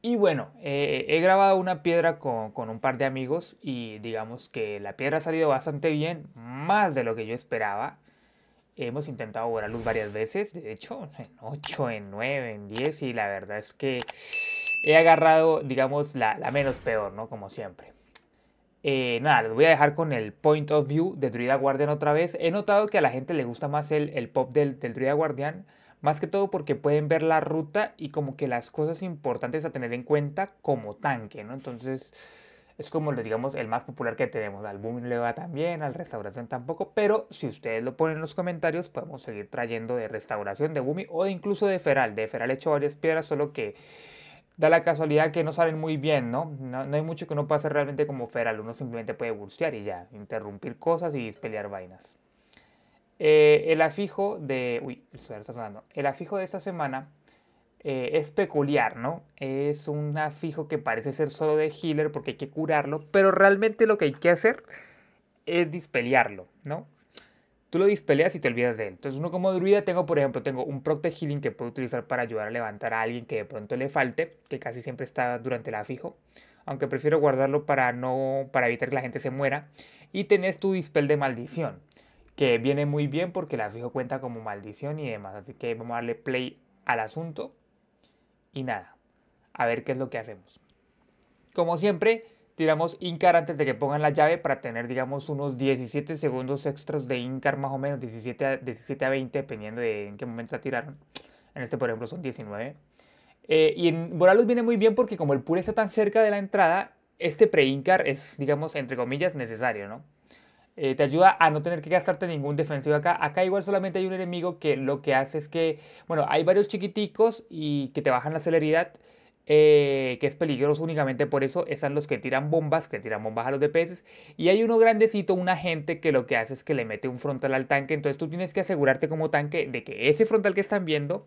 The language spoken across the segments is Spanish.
Y bueno, eh, he grabado una piedra con, un par de amigos y digamos que la piedra ha salido bastante bien, más de lo que yo esperaba. Hemos intentado borrar luz varias veces, de hecho, en 8, en 9, en 10 y la verdad es que he agarrado, digamos, la, menos peor, ¿no? Como siempre. Eh, nada, les voy a dejar con el Point of View de Druida Guardian otra vez. He notado que a la gente le gusta más el, pop del, del Druida Guardian más que todo porque pueden ver la ruta y como que las cosas importantes a tener en cuenta como tanque, ¿no? Entonces es como, digamos, el más popular que tenemos. Al booming le va también, al restauración tampoco, pero si ustedes lo ponen en los comentarios, podemos seguir trayendo de restauración, de booming o incluso de Feral. De Feral he hecho varias piedras, solo que da la casualidad que no salen muy bien, ¿no? ¿no? hay mucho que uno pueda hacer realmente como Feral, uno simplemente puede burstear y ya, interrumpir cosas y pelear vainas. Eh, el afijo de. Uy, está El afijo de esta semana eh, es peculiar, ¿no? Es un afijo que parece ser solo de healer porque hay que curarlo, pero realmente lo que hay que hacer es dispelearlo, ¿no? Tú lo dispeleas y te olvidas de él. Entonces, uno como druida tengo, por ejemplo, tengo un proc de healing que puedo utilizar para ayudar a levantar a alguien que de pronto le falte, que casi siempre está durante el afijo aunque prefiero guardarlo para no para evitar que la gente se muera y tenés tu dispel de maldición que viene muy bien porque la fijo cuenta como maldición y demás. Así que vamos a darle play al asunto y nada, a ver qué es lo que hacemos. Como siempre, tiramos Incar antes de que pongan la llave para tener, digamos, unos 17 segundos extras de Incar, más o menos, 17 a, 20, dependiendo de en qué momento la tiraron. En este, por ejemplo, son 19. Eh, y en Boralus viene muy bien porque como el pool está tan cerca de la entrada, este pre-Incar es, digamos, entre comillas, necesario, ¿no? Eh, te ayuda a no tener que gastarte ningún defensivo acá. Acá igual solamente hay un enemigo que lo que hace es que, bueno, hay varios chiquiticos y que te bajan la celeridad. Eh, que es peligroso únicamente por eso, están los que tiran bombas, que tiran bombas a los DPS, y hay uno grandecito, un agente que lo que hace es que le mete un frontal al tanque, entonces tú tienes que asegurarte como tanque de que ese frontal que están viendo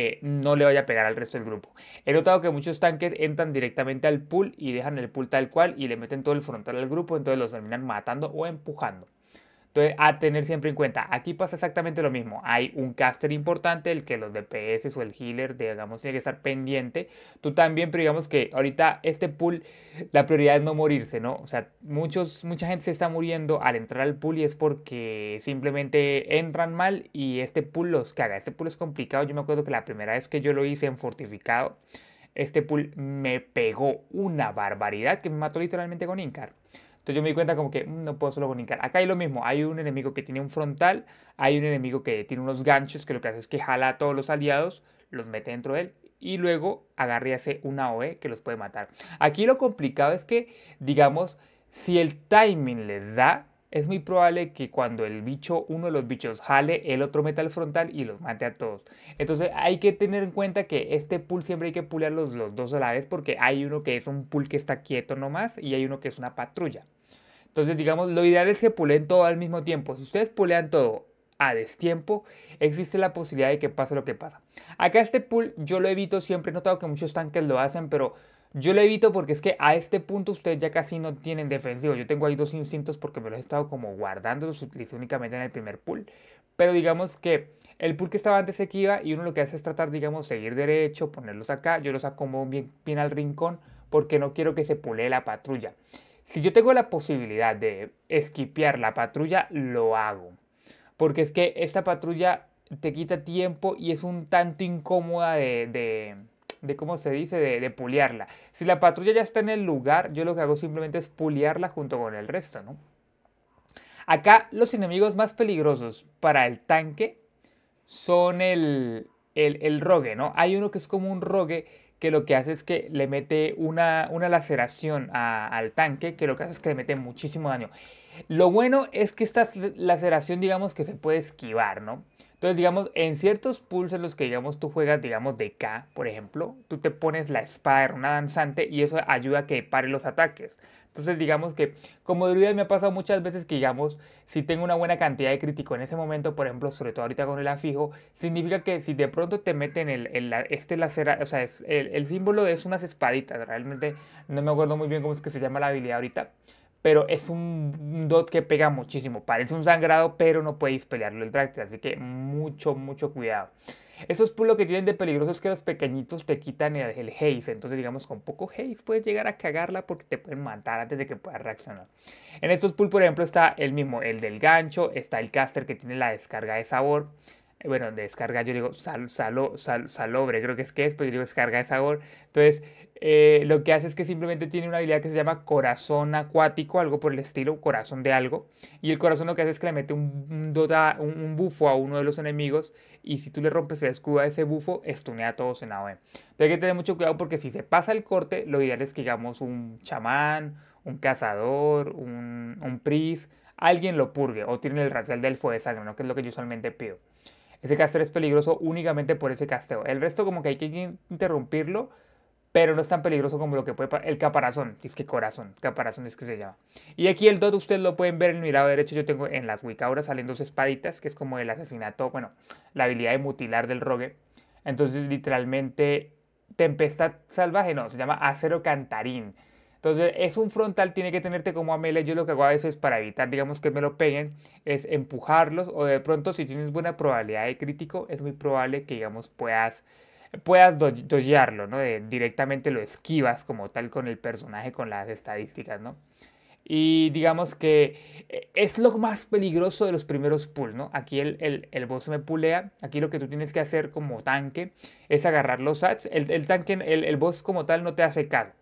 eh, no le vaya a pegar al resto del grupo. He notado que muchos tanques entran directamente al pool y dejan el pool tal cual y le meten todo el frontal al grupo, entonces los terminan matando o empujando. Entonces, a tener siempre en cuenta, aquí pasa exactamente lo mismo. Hay un caster importante, el que los DPS o el healer, digamos, tiene que estar pendiente. Tú también, pero digamos que ahorita este pool, la prioridad es no morirse, ¿no? O sea, muchos, mucha gente se está muriendo al entrar al pool y es porque simplemente entran mal y este pool los caga. Este pool es complicado. Yo me acuerdo que la primera vez que yo lo hice en fortificado, este pool me pegó una barbaridad que me mató literalmente con Incar. Entonces yo me di cuenta como que mm, no puedo solo brincar. Acá hay lo mismo, hay un enemigo que tiene un frontal, hay un enemigo que tiene unos ganchos que lo que hace es que jala a todos los aliados, los mete dentro de él y luego agarre y hace una OE que los puede matar. Aquí lo complicado es que, digamos, si el timing les da, es muy probable que cuando el bicho, uno de los bichos jale, el otro meta el frontal y los mate a todos. Entonces hay que tener en cuenta que este pool siempre hay que pulear los, los dos a la vez porque hay uno que es un pool que está quieto nomás y hay uno que es una patrulla. Entonces, digamos, lo ideal es que puleen todo al mismo tiempo. Si ustedes pulean todo a destiempo, existe la posibilidad de que pase lo que pasa. Acá este pool yo lo evito siempre, he notado que muchos tanques lo hacen, pero yo lo evito porque es que a este punto ustedes ya casi no tienen defensivo. Yo tengo ahí dos instintos porque me los he estado como guardando, los utilizo únicamente en el primer pool. Pero digamos que el pool que estaba antes se iba y uno lo que hace es tratar, digamos, seguir derecho, ponerlos acá. Yo los acomodo bien, bien al rincón porque no quiero que se pulee la patrulla. Si yo tengo la posibilidad de esquipear la patrulla, lo hago. Porque es que esta patrulla te quita tiempo y es un tanto incómoda de, de cómo se dice, de, puliarla. Si la patrulla ya está en el lugar, yo lo que hago simplemente es puliarla junto con el resto, ¿no? Acá los enemigos más peligrosos para el tanque son el, el, el rogue, ¿no? Hay uno que es como un rogue que lo que hace es que le mete una, laceración al tanque, que lo que hace es que le mete muchísimo daño. Lo bueno es que esta laceración, digamos que se puede esquivar, ¿no? Entonces, digamos, en ciertos pulls en los que, digamos, tú juegas, digamos, de K, por ejemplo, tú te pones la espada de una danzante y eso ayuda a que pare los ataques. Entonces, digamos que como diría, me ha pasado muchas veces que, digamos, si tengo una buena cantidad de crítico en ese momento, por ejemplo, sobre todo ahorita con el afijo, significa que si de pronto te meten el, el este lacera, o sea, es, el, el símbolo es unas espaditas, realmente no me acuerdo muy bien cómo es que se llama la habilidad ahorita, pero es un dot que pega muchísimo. Parece un sangrado, pero no podéis pelearlo el Dráctil, así que mucho, mucho cuidado. Esos lo que tienen de peligrosos que los pequeñitos te quitan el, haze. Entonces, digamos, con poco haze puedes llegar a cagarla porque te pueden matar antes de que puedas reaccionar. En estos pulls, por ejemplo, está el mismo, el del gancho, está el caster que tiene la descarga de sabor. Eh, bueno, de descarga, yo digo sal, salobre, creo que es que es, pero pues, yo digo descarga de sabor. Entonces, eh, lo que hace es que simplemente tiene una habilidad que se llama corazón acuático, algo por el estilo, corazón de algo. Y el corazón lo que hace es que le mete un, un, bufo a uno de los enemigos. Y si tú le rompes el escudo a ese bufo, estunea a todos en AOE. Entonces hay que tener mucho cuidado porque si se pasa el corte, lo ideal es que digamos un chamán, un cazador, un, un pris, alguien lo purgue o tiene el racial del fuego de sangre, ¿no? que es lo que yo usualmente pido. Ese casteo es peligroso únicamente por ese casteo. El resto como que hay que interrumpirlo, pero no es tan peligroso como lo que puede el caparazón, es que corazón, caparazón es que se llama. Y aquí el Dod ustedes lo pueden ver en mi lado derecho, yo tengo en las Wiccauras salen dos espaditas, que es como el asesinato, bueno, la habilidad de mutilar del rogue. Entonces literalmente Tempestad Salvaje, no, se llama Acero Cantarín. Entonces es un frontal, tiene que tenerte como a Yo lo que hago a veces para evitar, digamos, que me lo peguen, es empujarlos o de pronto si tienes buena probabilidad de crítico, es muy probable que, digamos, puedas puedas ¿no? directamente lo esquivas como tal con el personaje, con las estadísticas, ¿no? Y digamos que eh, es lo más peligroso de los primeros pulls, ¿no? Aquí el, el, boss me pulea. Aquí lo que tú tienes que hacer como tanque es agarrar los hats. El, el tanque, el, boss como tal no te hace caso.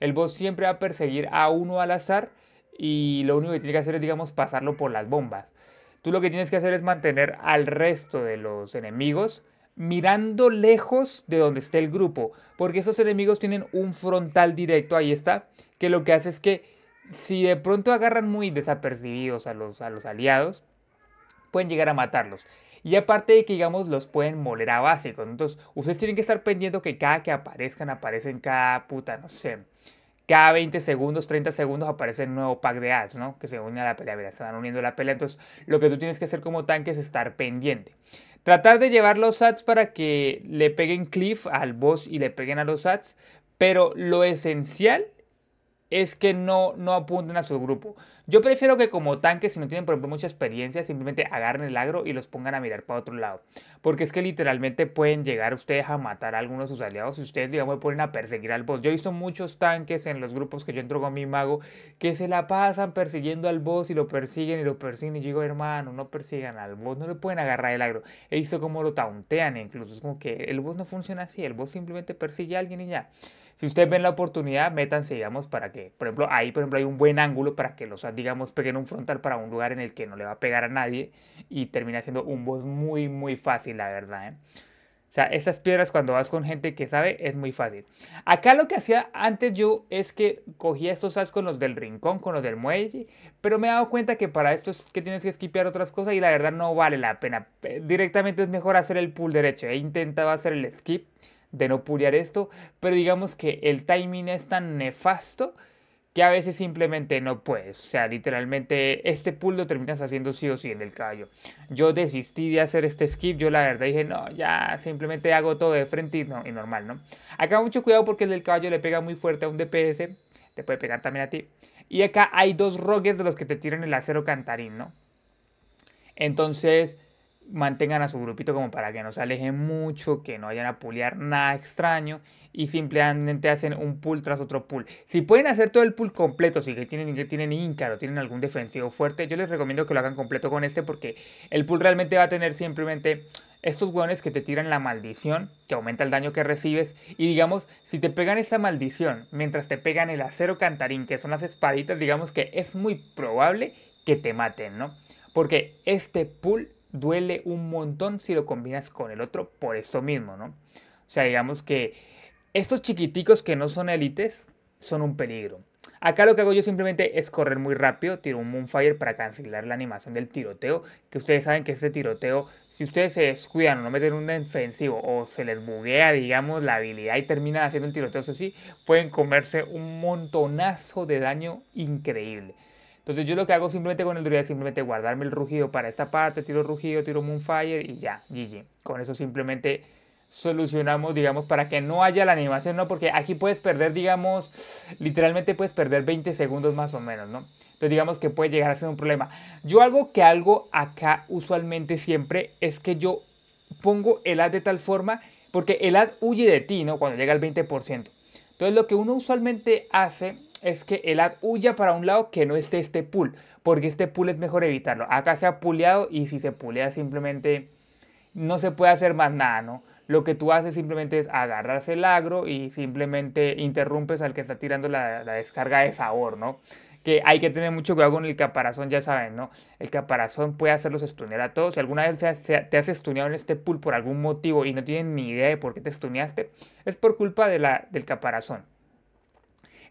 El boss siempre va a perseguir a uno al azar y lo único que tiene que hacer es, digamos, pasarlo por las bombas. Tú lo que tienes que hacer es mantener al resto de los enemigos mirando lejos de donde esté el grupo, porque esos enemigos tienen un frontal directo, ahí está, que lo que hace es que si de pronto agarran muy desapercibidos a los, a los aliados, pueden llegar a matarlos. Y aparte de que, digamos, los pueden moler a básicos. Entonces, ustedes tienen que estar pendientes que cada que aparezcan, aparecen cada puta, no sé. Cada 20 segundos, 30 segundos aparece un nuevo pack de ads, ¿no? Que se une a la pelea. Mira, se van uniendo a la pelea. Entonces, lo que tú tienes que hacer como tanque es estar pendiente. Tratar de llevar los ads para que le peguen cliff al boss y le peguen a los ads. Pero lo esencial es que no, no apunten a su grupo. Yo prefiero que como tanques, si no tienen por ejemplo mucha experiencia, simplemente agarren el agro y los pongan a mirar para otro lado. Porque es que literalmente pueden llegar ustedes a matar a algunos de sus aliados si ustedes, digamos, ponen a perseguir al boss. Yo he visto muchos tanques en los grupos que yo entro con mi mago que se la pasan persiguiendo al boss y lo persiguen y lo persiguen. Y yo digo, hermano, no persigan al boss, no le pueden agarrar el agro. He visto como lo tauntean incluso. Es como que el boss no funciona así, el boss simplemente persigue a alguien y ya. Si ustedes ven la oportunidad, métanse, digamos, para que, por ejemplo, ahí, por ejemplo, hay un buen ángulo para que los, digamos, peguen un frontal para un lugar en el que no le va a pegar a nadie y termina siendo un boss muy, muy fácil, la verdad. ¿eh? O sea, estas piedras cuando vas con gente que sabe es muy fácil. Acá lo que hacía antes yo es que cogía estos ascos, con los del rincón, con los del muelle, pero me he dado cuenta que para esto es que tienes que esquipear otras cosas y la verdad no vale la pena. Eh, directamente es mejor hacer el pull derecho. He intentado hacer el skip de no puliar esto, pero digamos que el timing es tan nefasto que a veces simplemente no puedes. O sea, literalmente este pull lo terminas haciendo sí o sí en el caballo. Yo desistí de hacer este skip, yo la verdad dije, no, ya simplemente hago todo de frente y normal, ¿no? Acá mucho cuidado porque el del caballo le pega muy fuerte a un DPS, te puede pegar también a ti. Y acá hay dos rogues de los que te tiran el acero cantarín, ¿no? Entonces, mantengan a su grupito como para que no se alejen mucho, que no vayan a pulear nada extraño y simplemente hacen un pull tras otro pull. Si pueden hacer todo el pull completo, si que tienen, que o tienen algún defensivo fuerte, yo les recomiendo que lo hagan completo con este porque el pull realmente va a tener simplemente estos hueones que te tiran la maldición, que aumenta el daño que recibes, y digamos, si te pegan esta maldición mientras te pegan el acero cantarín, que son las espaditas, digamos que es muy probable que te maten, ¿no? Porque este pull duele un montón si lo combinas con el otro por esto mismo, ¿no? O sea, digamos que estos chiquiticos que no son élites son un peligro. Acá lo que hago yo simplemente es correr muy rápido, tiro un Moonfire para cancelar la animación del tiroteo, que ustedes saben que este tiroteo, si ustedes se descuidan o no meten un defensivo o se les buguea, digamos, la habilidad y terminan haciendo el tiroteo, eso sí, pueden comerse un montonazo de daño increíble. Entonces yo lo que hago simplemente con el druida es simplemente guardarme el rugido para esta parte, tiro rugido, tiro moonfire y ya, GG. Con eso simplemente solucionamos, digamos, para que no haya la animación, ¿no? Porque aquí puedes perder, digamos, literalmente puedes perder 20 segundos más o menos, ¿no? Entonces digamos que puede llegar a ser un problema. Yo algo que algo acá usualmente siempre es que yo pongo el ad de tal forma, porque el ad huye de ti, ¿no? Cuando llega al 20%. Entonces lo que uno usualmente hace es que el haz huya para un lado que no esté este pool, porque este pool es mejor evitarlo. Acá se ha puleado y si se pulea simplemente no se puede hacer más nada, ¿no? Lo que tú haces simplemente es agarrarse el agro y simplemente interrumpes al que está tirando la, descarga de sabor, ¿no? que hay que tener mucho cuidado con el caparazón, ya saben, ¿no? El caparazón puede hacerlos estunear a todos. Si alguna vez te has estuneado en este pool por algún motivo y no tienen ni idea de por qué te estuneaste, es por culpa de la, del caparazón.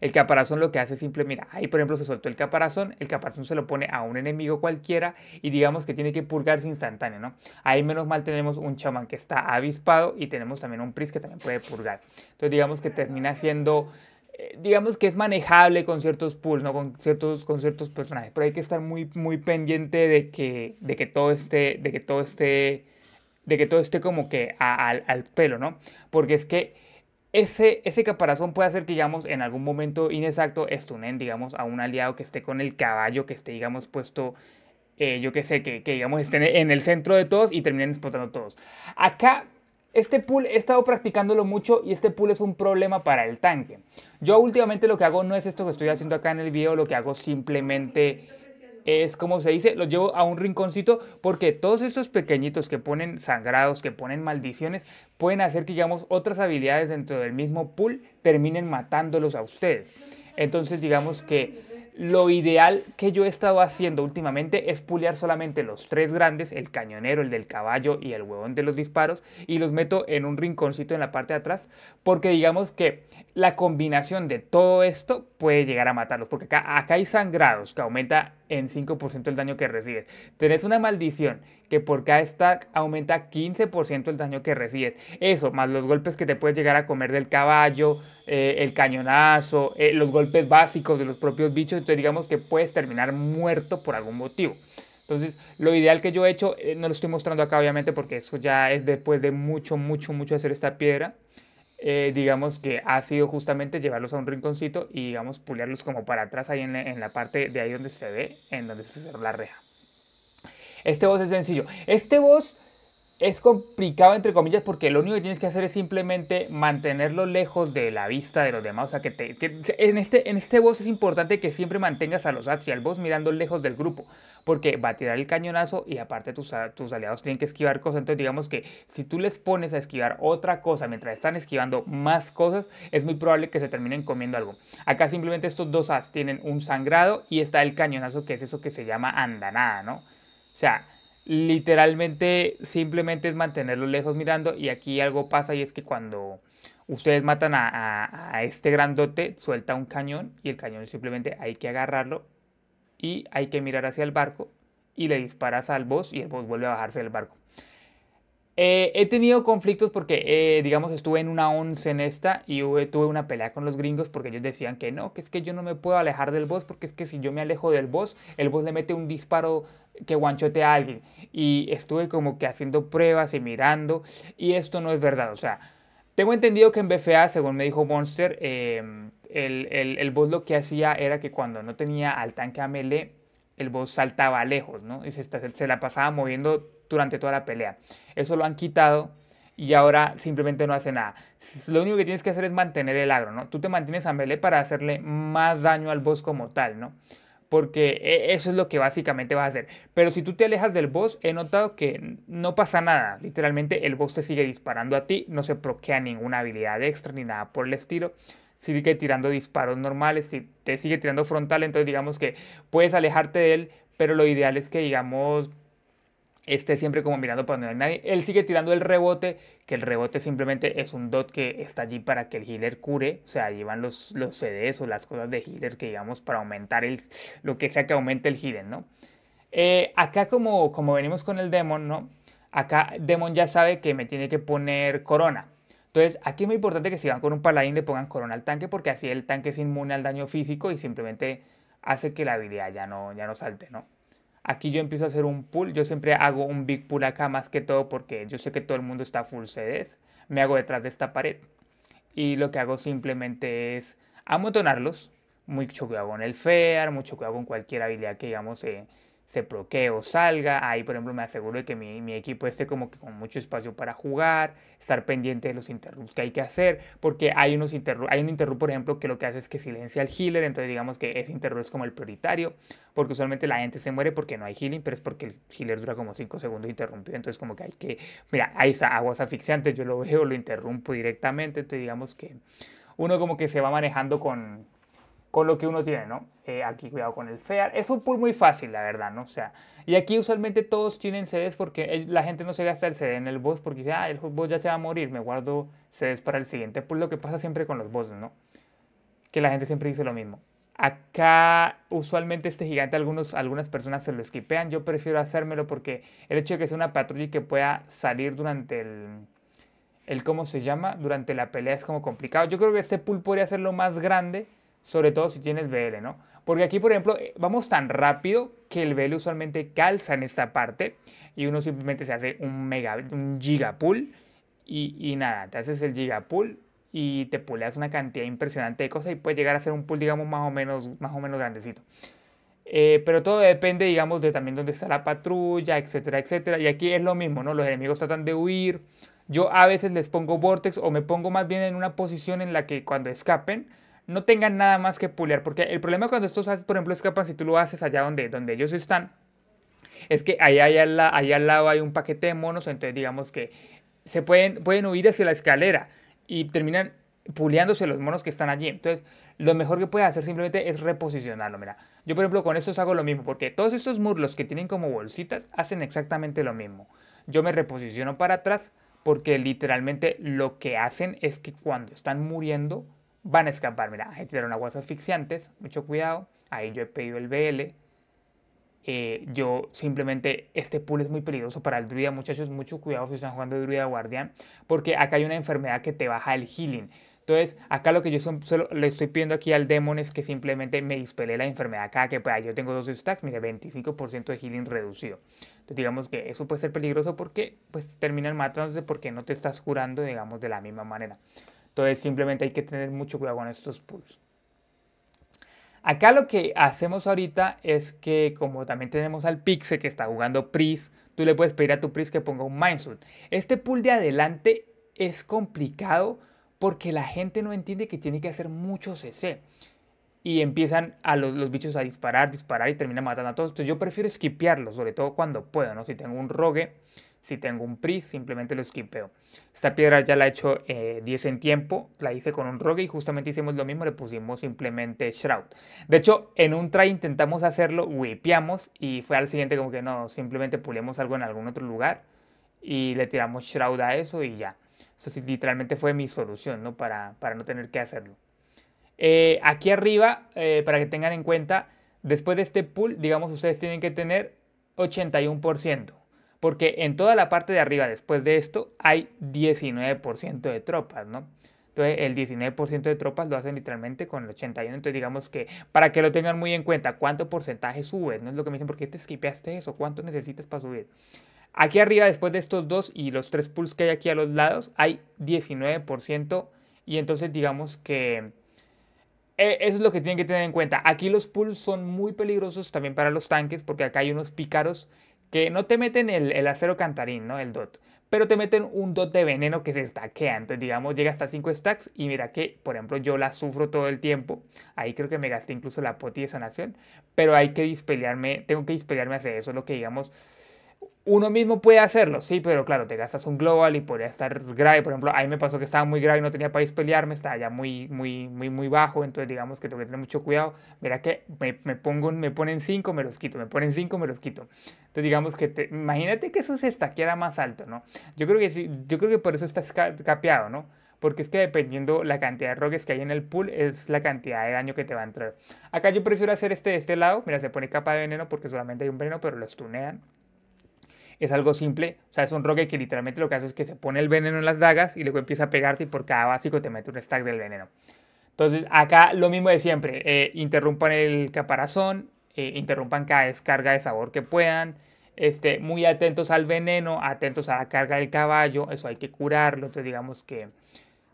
El caparazón lo que hace es simple, mira, ahí por ejemplo se soltó el caparazón, el caparazón se lo pone a un enemigo cualquiera y digamos que tiene que purgarse instantáneo, ¿no? Ahí menos mal tenemos un chamán que está avispado y tenemos también un pris que también puede purgar. Entonces digamos que termina siendo eh, digamos que es manejable con ciertos pools, ¿no? Con ciertos, con ciertos personajes. Pero hay que estar muy, muy pendiente de que, de que todo esté. De que todo esté. De que todo esté como que al pelo, ¿no? Porque es que ese, caparazón puede hacer que, digamos, en algún momento inexacto estunen, digamos, a un aliado que esté con el caballo, que esté, digamos, puesto, eh, yo qué sé, que, digamos, esté en el centro de todos y terminen explotando todos. Acá, este pool he estado practicándolo mucho y este pool es un problema para el tanque. Yo últimamente lo que hago no es esto que estoy haciendo acá en el video, lo que hago simplemente es como se dice, los llevo a un rinconcito porque todos estos pequeñitos que ponen sangrados, que ponen maldiciones, pueden hacer que digamos otras habilidades dentro del mismo pool terminen matándolos a ustedes. Entonces digamos que lo ideal que yo he estado haciendo últimamente es pulear solamente los tres grandes, el cañonero, el del caballo y el huevón de los disparos, y los meto en un rinconcito en la parte de atrás, porque digamos que la combinación de todo esto puede llegar a matarlos, porque acá, acá hay sangrados que aumenta en 5% el daño que recibes. Tenés una maldición que por cada stack aumenta 15% el daño que recibes. Eso, más los golpes que te puedes llegar a comer del caballo, eh, el cañonazo, eh, los golpes básicos de los propios bichos. Entonces digamos que puedes terminar muerto por algún motivo. Entonces, lo ideal que yo he hecho, eh, no lo estoy mostrando acá obviamente porque eso ya es después de mucho, mucho, mucho hacer esta piedra. Eh, digamos que ha sido justamente llevarlos a un rinconcito y digamos pulearlos como para atrás ahí en la, parte de ahí donde se ve, en donde se cerró la reja. Este voz es sencillo. Este voz es complicado entre comillas porque lo único que tienes que hacer es simplemente mantenerlo lejos de la vista de los demás. O sea, que, te, en, este, en este boss es importante que siempre mantengas a los ads y al boss mirando lejos del grupo porque va a tirar el cañonazo y aparte tus, tus aliados tienen que esquivar cosas. Entonces digamos que si tú les pones a esquivar otra cosa mientras están esquivando más cosas, es muy probable que se terminen comiendo algo. Acá simplemente estos dos ads tienen un sangrado y está el cañonazo que es eso que se llama andanada, ¿no? O sea, literalmente simplemente es mantenerlo lejos mirando y aquí algo pasa y es que cuando ustedes matan a, a, este grandote, suelta un cañón y el cañón simplemente hay que agarrarlo y hay que mirar hacia el barco y le disparas al boss y el boss vuelve a bajarse del barco. Eh, he tenido conflictos porque, eh, digamos, estuve en una once en esta y tuve una pelea con los gringos porque ellos decían que no, que es que yo no me puedo alejar del boss porque es que si yo me alejo del boss, el boss le mete un disparo que guanchote a alguien. Y estuve como que haciendo pruebas y mirando y esto no es verdad. O sea, tengo entendido que en BFA, según me dijo Monster, em, el, el, boss lo que hacía era que cuando no tenía al tanque a melee, el boss saltaba lejos, ¿no? Y se la pasaba moviendo durante toda la pelea. Eso lo han quitado y ahora simplemente no hace nada. Lo único que tienes que hacer es mantener el agro, ¿no? Tú te mantienes a melee para hacerle más daño al boss como tal, ¿no? Porque e, eso es lo que básicamente vas a hacer. Pero si tú te alejas del boss, he notado que no pasa nada. Literalmente el boss te sigue disparando a ti, no se proquea ninguna habilidad extra ni nada por el estilo. Sigue tirando disparos normales, si te sigue tirando frontal, entonces digamos que puedes alejarte de él, pero lo ideal es que digamos esté siempre como mirando para donde no hay nadie. Él sigue tirando el rebote, que el rebote simplemente es un dot que está allí para que el healer cure. O sea, llevan los, los CDs o las cosas de healer que digamos para aumentar el, lo que sea que aumente el healer, ¿no? Eh, acá como, como venimos con el demon, ¿no? Acá demon ya sabe que me tiene que poner corona. Entonces, aquí es muy importante que si van con un paladín le pongan corona al tanque porque así el tanque es inmune al daño físico y simplemente hace que la habilidad ya no, ya no salte, ¿no? Aquí yo empiezo a hacer un pull. Yo siempre hago un big pull acá más que todo porque yo sé que todo el mundo está full CDs. Me hago detrás de esta pared. Y lo que hago simplemente es amontonarlos. Mucho cuidado con el FEAR, mucho cuidado con cualquier habilidad que digamos... Eh, se bloquee o salga. Ahí, por ejemplo, me aseguro de que mi, equipo esté como que con mucho espacio para jugar, estar pendiente de los interrupts que hay que hacer, porque hay, unos hay un interrupt, por ejemplo, que lo que hace es que silencia al healer, entonces digamos que ese interrupt es como el prioritario, porque usualmente la gente se muere porque no hay healing, pero es porque el healer dura como 5 segundos interrumpido, entonces como que hay que, mira, ahí está, aguas asfixiantes, yo lo veo, lo interrumpo directamente, entonces digamos que uno como que se va manejando con, con lo que uno tiene, ¿no? Eh, aquí cuidado con el FEAR. Es un pool muy fácil, la verdad, ¿no? O sea, y aquí usualmente todos tienen CDs porque eh, la gente no se gasta el CD en el boss porque dice, ah, el boss ya se va a morir, me guardo CDs para el siguiente pool. Lo que pasa siempre con los bosses, ¿no? Que la gente siempre dice lo mismo. Acá usualmente este gigante algunos, algunas personas se lo esquipean. Yo prefiero hacérmelo porque el hecho de que sea una patrulla y que pueda salir durante el, el... ¿Cómo se llama? Durante la pelea es como complicado. Yo creo que este pool podría ser lo más grande sobre todo si tienes BL, ¿no? Porque aquí, por ejemplo, eh, vamos tan rápido que el BL usualmente calza en esta parte y uno simplemente se hace un mega, un gigapool y, y nada, te haces el gigapool y te puleas una cantidad impresionante de cosas y puedes llegar a ser un pool, digamos, más o menos, más o menos grandecito. Eh, pero todo depende, digamos, de también dónde está la patrulla, etcétera, etcétera. Y aquí es lo mismo, ¿no? Los enemigos tratan de huir. Yo a veces les pongo Vortex o me pongo más bien en una posición en la que cuando escapen no tengan nada más que pulear porque el problema cuando estos, por ejemplo, escapan, si tú lo haces allá donde, donde ellos están, es que ahí, allá al, al lado hay un paquete de monos, entonces digamos que se pueden, pueden huir hacia la escalera y terminan puleándose los monos que están allí. Entonces, lo mejor que puedes hacer simplemente es reposicionarlo. Mira, yo por ejemplo con estos hago lo mismo, porque todos estos murlos que tienen como bolsitas hacen exactamente lo mismo. Yo me reposiciono para atrás porque literalmente lo que hacen es que cuando están muriendo, van a escapar. Mira, unas aguas asfixiantes, mucho cuidado. Ahí yo he pedido el BL. Eh, yo simplemente, este pool es muy peligroso para el druida, muchachos, mucho cuidado si están jugando druida guardián, porque acá hay una enfermedad que te baja el healing. Entonces, acá lo que yo le estoy pidiendo aquí al demon es que simplemente me dispele la enfermedad acá que pueda. Yo tengo dos stacks, mire, 25% de healing reducido. Entonces, digamos que eso puede ser peligroso porque pues terminan matándose porque no te estás curando, digamos, de la misma manera. Entonces simplemente hay que tener mucho cuidado con estos pulls. Acá lo que hacemos ahorita es que como también tenemos al Pixel que está jugando Pris, tú le puedes pedir a tu Pris que ponga un Mindsuit. Este pool de adelante es complicado porque la gente no entiende que tiene que hacer mucho CC. Y empiezan a los, bichos a disparar, disparar y terminan matando a todos. Entonces yo prefiero skipearlo, sobre todo cuando puedo, ¿no? Si tengo un rogue, si tengo un PRI, simplemente lo skipeo. Esta piedra ya la he hecho 10 eh, en tiempo, la hice con un rogue y justamente hicimos lo mismo, le pusimos simplemente Shroud. De hecho, en un try intentamos hacerlo, whipeamos y fue al siguiente como que no, simplemente pulimos algo en algún otro lugar y le tiramos Shroud a eso y ya. Eso sí, literalmente fue mi solución, ¿no? Para, no tener que hacerlo. Eh, aquí arriba, eh, para que tengan en cuenta, después de este pull, digamos, ustedes tienen que tener 81%. Porque en toda la parte de arriba después de esto hay 19% de tropas, ¿no? Entonces el 19% de tropas lo hacen literalmente con el 81. Entonces digamos que para que lo tengan muy en cuenta, ¿cuánto porcentaje subes? No es lo que me dicen, ¿por qué te skipeaste eso? ¿Cuánto necesitas para subir? Aquí arriba, después de estos dos y los tres pulls que hay aquí a los lados, hay 19%. Y entonces digamos que eh, eso es lo que tienen que tener en cuenta. Aquí los pulls son muy peligrosos también para los tanques porque acá hay unos pícaros que no te meten el, el acero cantarín, ¿no? El DOT. Pero te meten un DOT de veneno que se estaquea. Entonces, digamos, llega hasta 5 stacks. Y mira que, por ejemplo, yo la sufro todo el tiempo. Ahí creo que me gasté incluso la poti de sanación. Pero hay que dispelearme, tengo que dispelearme hacia eso. Es lo que, digamos, uno mismo puede hacerlo, sí, pero claro, te gastas un global y podría estar grave. Por ejemplo, ahí me pasó que estaba muy grave y no tenía país pelearme, estaba ya muy, muy, muy, muy bajo. Entonces, digamos que tengo que tener mucho cuidado. Mira que me, pongo, me ponen 5, me los quito, me ponen 5, me los quito. Entonces, digamos que te, imagínate que eso se estaqueara más alto, ¿no? Yo creo que sí, yo creo que por eso estás capeado, ¿no? porque es que dependiendo la cantidad de rogues que hay en el pool es la cantidad de daño que te va a entrar. Acá yo prefiero hacer este de este lado, mira se pone capa de veneno porque solamente hay un veneno pero los tunean es algo simple. O sea, es un rogue que literalmente lo que hace es que se pone el veneno en las dagas y luego empieza a pegarte y por cada básico te mete un stack del veneno. Entonces, acá lo mismo de siempre. Eh, interrumpan el caparazón, eh, interrumpan cada descarga de sabor que puedan. Este, muy atentos al veneno, atentos a la carga del caballo, eso hay que curarlo. Entonces, digamos que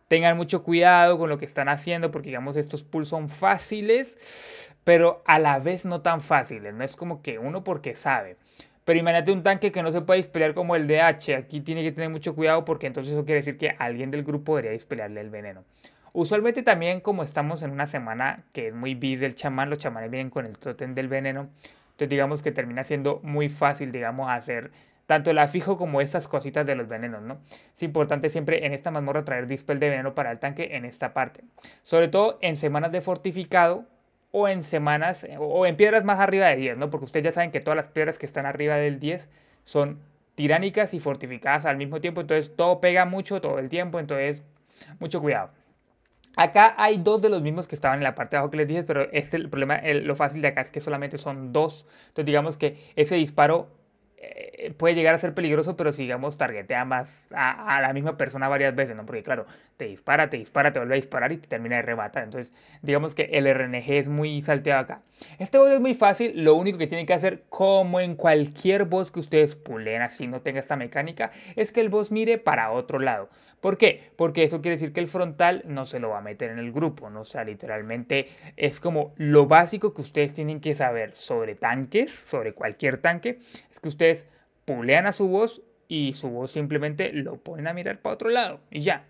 tengan mucho cuidado con lo que están haciendo, porque digamos estos pulls son fáciles, pero a la vez no tan fáciles. No es como que uno porque sabe. Pero imagínate un tanque que no se puede dispelear como el DH. Aquí tiene que tener mucho cuidado porque entonces eso quiere decir que alguien del grupo debería dispelearle el veneno. Usualmente también como estamos en una semana que es muy bis del chamán, los chamanes vienen con el tótem del veneno. Entonces digamos que termina siendo muy fácil, digamos, hacer tanto el afijo como estas cositas de los venenos, ¿no? Es importante siempre en esta mazmorra traer dispel de veneno para el tanque en esta parte. Sobre todo en semanas de fortificado, o en semanas eh, o en piedras más arriba de 10, ¿no? Porque ustedes ya saben que todas las piedras que están arriba del 10 son tiránicas y fortificadas al mismo tiempo, entonces todo pega mucho todo el tiempo, entonces mucho cuidado. Acá hay dos de los mismos que estaban en la parte de abajo que les dije, pero este, el problema, lo fácil de acá es que solamente son dos. Entonces digamos que ese disparo eh, puede llegar a ser peligroso, pero si, digamos, targetea más a, la misma persona varias veces, ¿no? Porque, claro, te dispara, te dispara, te vuelve a disparar y te termina de rematar. Entonces, digamos que el RNG es muy salteado acá. Este boss es muy fácil, lo único que tienen que hacer, como en cualquier boss que ustedes pulen, así no tenga esta mecánica, es que el boss mire para otro lado. ¿Por qué? Porque eso quiere decir que el frontal no se lo va a meter en el grupo, ¿no? O sea, literalmente es como lo básico que ustedes tienen que saber sobre tanques, sobre cualquier tanque, es que ustedes pulean a su voz y su voz simplemente lo ponen a mirar para otro lado y ya.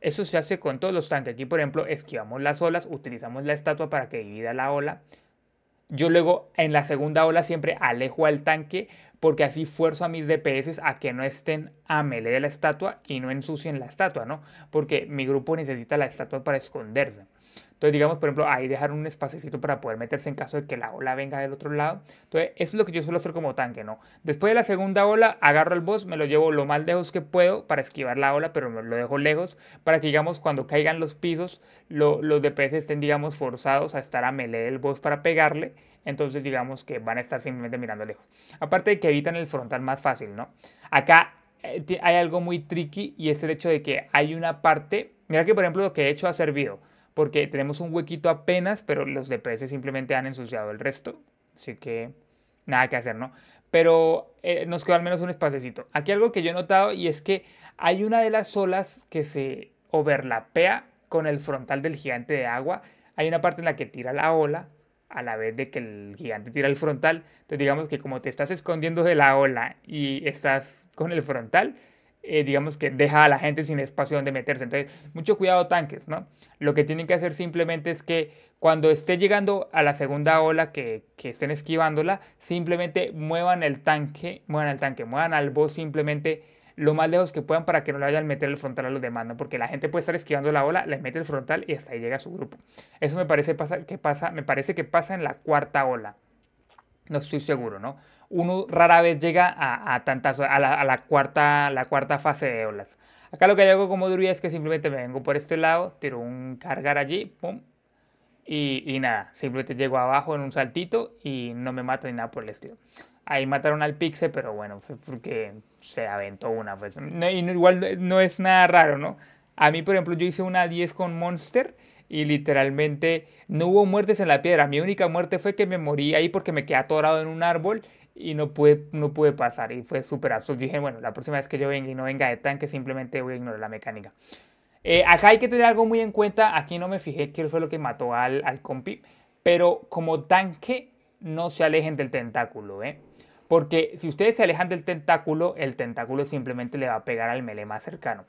Eso se hace con todos los tanques. Aquí, por ejemplo, esquivamos las olas, utilizamos la estatua para que divida la ola. Yo luego en la segunda ola siempre alejo al tanque porque así fuerzo a mis DPS a que no estén a melee de la estatua y no ensucien la estatua, ¿no? Porque mi grupo necesita la estatua para esconderse. Entonces, digamos, por ejemplo, ahí dejar un espacecito para poder meterse en caso de que la ola venga del otro lado. Entonces, eso es lo que yo suelo hacer como tanque, ¿no? Después de la segunda ola, agarro el boss, me lo llevo lo más lejos que puedo para esquivar la ola, pero me lo dejo lejos para que, digamos, cuando caigan los pisos, los DPS estén, digamos, forzados a estar a melee del boss para pegarle entonces digamos que van a estar simplemente mirando lejos. Aparte de que evitan el frontal más fácil, ¿no? Acá eh, hay algo muy tricky y es el hecho de que hay una parte, mira que por ejemplo lo que he hecho ha servido, porque tenemos un huequito apenas, pero los DPS simplemente han ensuciado el resto, así que nada que hacer, ¿no? Pero eh, nos quedó al menos un espacecito. Aquí algo que yo he notado y es que hay una de las olas que se overlapea con el frontal del gigante de agua, hay una parte en la que tira la ola a la vez de que el gigante tira el frontal. Entonces digamos que como te estás escondiendo de la ola y estás con el frontal, eh, digamos que deja a la gente sin espacio donde meterse. Entonces, mucho cuidado tanques, ¿no? Lo que tienen que hacer simplemente es que cuando esté llegando a la segunda ola que, que estén esquivándola, simplemente muevan el tanque, muevan el tanque, muevan al boss simplemente lo más lejos que puedan para que no le vayan a meter el frontal a los demás, ¿no? Porque la gente puede estar esquivando la ola, le mete el frontal y hasta ahí llega su grupo. Eso me parece, pasa, que pasa, me parece que pasa en la cuarta ola. No estoy seguro, ¿no? Uno rara vez llega a, tantas, a, la, cuarta, la cuarta fase de olas. Acá lo que hago como duría es que simplemente me vengo por este lado, tiro un cargar allí, pum, y, y, nada, simplemente llego abajo en un saltito y no me mata ni nada por el estilo ahí mataron al Pixe, pero bueno, fue porque se aventó una. Pues. igual no es nada raro, ¿no? A mí, por ejemplo, yo hice una 10 con Monster y literalmente no hubo muertes en la piedra. Mi única muerte fue que me morí ahí porque me quedé atorado en un árbol y no pude, no pude pasar y fue súper absurdo. Dije, bueno, la próxima vez que yo venga y no venga de tanque, simplemente voy a ignorar la mecánica. Eh, acá hay que tener algo muy en cuenta, aquí no me fijé qué fue lo que mató al, al compi, pero como tanque no se alejen del tentáculo, ¿eh? Porque si ustedes se alejan del tentáculo, el tentáculo simplemente le va a pegar al melee más cercano.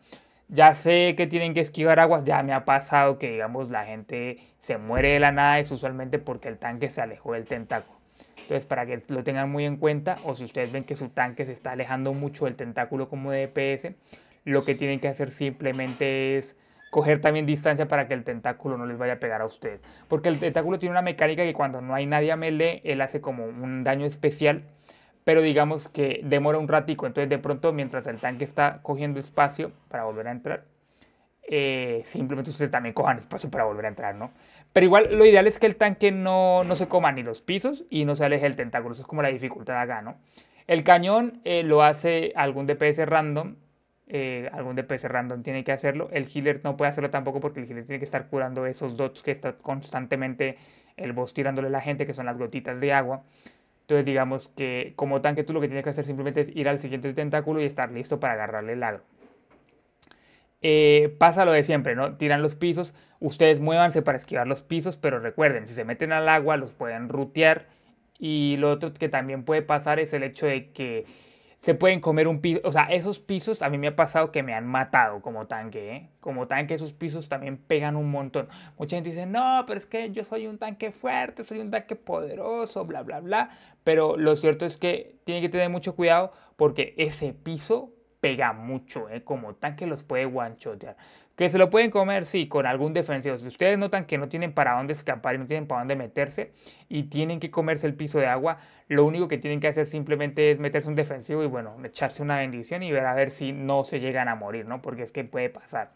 Ya sé que tienen que esquivar aguas, ya me ha pasado que, digamos, la gente se muere de la nada, es usualmente porque el tanque se alejó del tentáculo. Entonces, para que lo tengan muy en cuenta, o si ustedes ven que su tanque se está alejando mucho del tentáculo como de DPS, lo que tienen que hacer simplemente es coger también distancia para que el tentáculo no les vaya a pegar a ustedes. Porque el tentáculo tiene una mecánica que cuando no hay nadie a melee, él hace como un daño especial pero digamos que demora un ratico, entonces de pronto mientras el tanque está cogiendo espacio para volver a entrar, eh, simplemente ustedes también cojan espacio para volver a entrar, ¿no? Pero igual lo ideal es que el tanque no, se coma ni los pisos y no se aleje el tentáculo, eso es como la dificultad acá, ¿no? El cañón eh, lo hace algún DPS random, eh, algún DPS random tiene que hacerlo, el healer no puede hacerlo tampoco porque el healer tiene que estar curando esos dots que está constantemente el boss tirándole a la gente, que son las gotitas de agua. Entonces digamos que como tanque tú lo que tienes que hacer simplemente es ir al siguiente tentáculo y estar listo para agarrarle el agro. Eh, pasa lo de siempre, ¿no? Tiran los pisos, ustedes muévanse para esquivar los pisos, pero recuerden, si se meten al agua los pueden rutear. Y lo otro que también puede pasar es el hecho de que se pueden comer un piso. O sea, esos pisos a mí me ha pasado que me han matado como tanque, ¿eh? Como tanque, esos pisos también pegan un montón. Mucha gente dice, no, pero es que yo soy un tanque fuerte, soy un tanque poderoso, bla, bla, bla. Pero lo cierto es que tiene que tener mucho cuidado porque ese piso pega mucho, ¿eh? Como tanque los puede one-shotear. Que se lo pueden comer, sí, con algún defensivo. Si ustedes notan que no tienen para dónde escapar y no tienen para dónde meterse y tienen que comerse el piso de agua, lo único que tienen que hacer simplemente es meterse un defensivo y bueno, echarse una bendición y ver a ver si no se llegan a morir, ¿no? Porque es que puede pasar.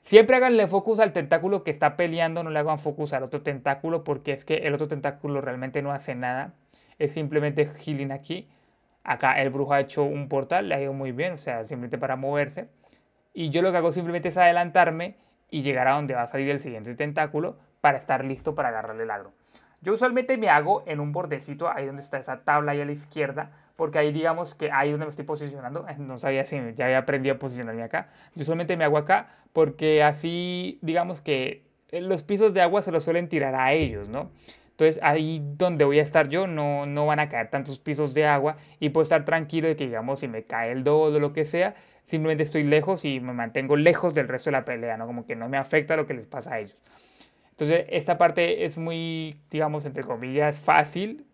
Siempre háganle focus al tentáculo que está peleando, no le hagan focus al otro tentáculo porque es que el otro tentáculo realmente no hace nada. Es simplemente healing aquí. Acá el brujo ha hecho un portal, le ha ido muy bien, o sea, simplemente para moverse y yo lo que hago simplemente es adelantarme y llegar a donde va a salir el siguiente tentáculo para estar listo para agarrarle el agro. Yo usualmente me hago en un bordecito, ahí donde está esa tabla ahí a la izquierda, porque ahí digamos que ahí es donde me estoy posicionando. No sabía si ya había aprendido a posicionarme acá. Yo usualmente me hago acá porque así digamos que eh, los pisos de agua se los suelen tirar a ellos, ¿no? Entonces ahí donde voy a estar yo no, no van a caer tantos pisos de agua y puedo estar tranquilo de que digamos si me cae el dodo o lo que sea, simplemente estoy lejos y me mantengo lejos del resto de la pelea, ¿no? Como que no me afecta lo que les pasa a ellos. Entonces, esta parte es muy, digamos, entre comillas, fácil,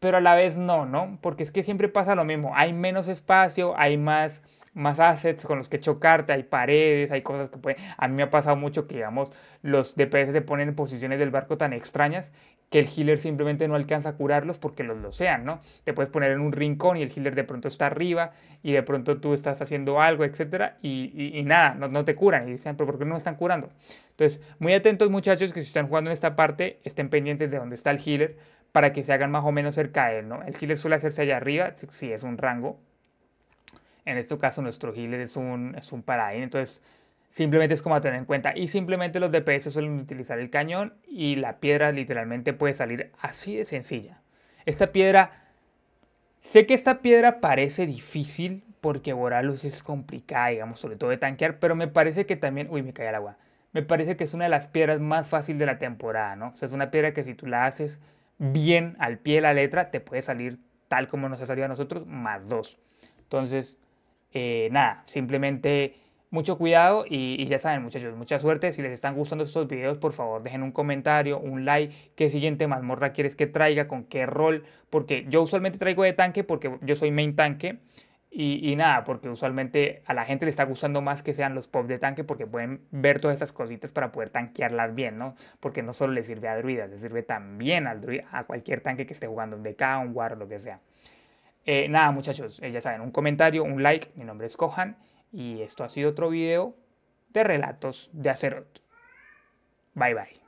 pero a la vez no, ¿no? Porque es que siempre pasa lo mismo, hay menos espacio, hay más más assets con los que chocarte, hay paredes, hay cosas que pueden... A mí me ha pasado mucho que, digamos, los DPS se ponen en posiciones del barco tan extrañas que el healer simplemente no alcanza a curarlos porque los lo sean, ¿no? Te puedes poner en un rincón y el healer de pronto está arriba y de pronto tú estás haciendo algo, etcétera, y, nada, no, te curan. Y dicen, ¿pero por qué no me están curando? Entonces, muy atentos muchachos que si están jugando en esta parte, estén pendientes de dónde está el healer para que se hagan más o menos cerca de él, ¿no? El healer suele hacerse allá arriba, si, es un rango. En este caso, nuestro healer es un, es un paladín, entonces Simplemente es como a tener en cuenta. Y simplemente los DPS suelen utilizar el cañón y la piedra literalmente puede salir así de sencilla. Esta piedra... Sé que esta piedra parece difícil porque Boralus es complicada, digamos, sobre todo de tanquear, pero me parece que también... Uy, me cae el agua. Me parece que es una de las piedras más fácil de la temporada, ¿no? O sea, es una piedra que si tú la haces bien al pie de la letra, te puede salir tal como nos ha salido a nosotros, más dos. Entonces, eh, nada, simplemente mucho cuidado y, ya saben muchachos, mucha suerte. Si les están gustando estos videos, por favor dejen un comentario, un like, qué siguiente mazmorra quieres que traiga, con qué rol, porque yo usualmente traigo de tanque porque yo soy main tanque. Y, y nada, porque usualmente a la gente le está gustando más que sean los pop de tanque porque pueden ver todas estas cositas para poder tanquearlas bien, ¿no? Porque no solo les sirve a druidas, les sirve también al a cualquier tanque que esté jugando, un DK, un war, lo que sea. Eh, nada, muchachos, eh, ya saben, un comentario, un like. Mi nombre es Kohan y esto ha sido otro video de relatos de Acerot. Bye bye.